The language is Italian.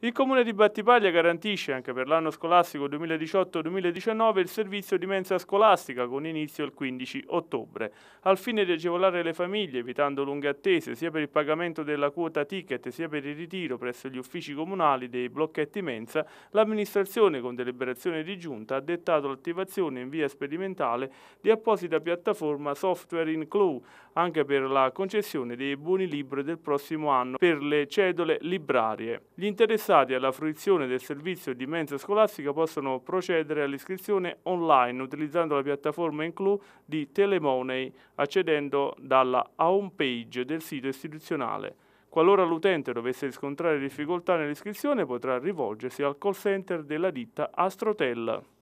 Il comune di Battipaglia garantisce anche per l'anno scolastico 2018-2019 il servizio di mensa scolastica con inizio il 15 ottobre, al fine di agevolare le famiglie evitando lunghe attese sia per il pagamento della quota ticket sia per il ritiro presso gli uffici comunali dei blocchetti mensa, l'amministrazione con deliberazione di giunta ha dettato l'attivazione in via sperimentale di apposita piattaforma Software in Clou anche per la concessione dei buoni libri del prossimo anno per le cedole librarie. Gli interessati interessati alla fruizione del servizio di mensa scolastica possono procedere all'iscrizione online utilizzando la piattaforma Inclu di Telemoney accedendo dalla homepage del sito istituzionale. Qualora l'utente dovesse riscontrare difficoltà nell'iscrizione potrà rivolgersi al call center della ditta Astrotel.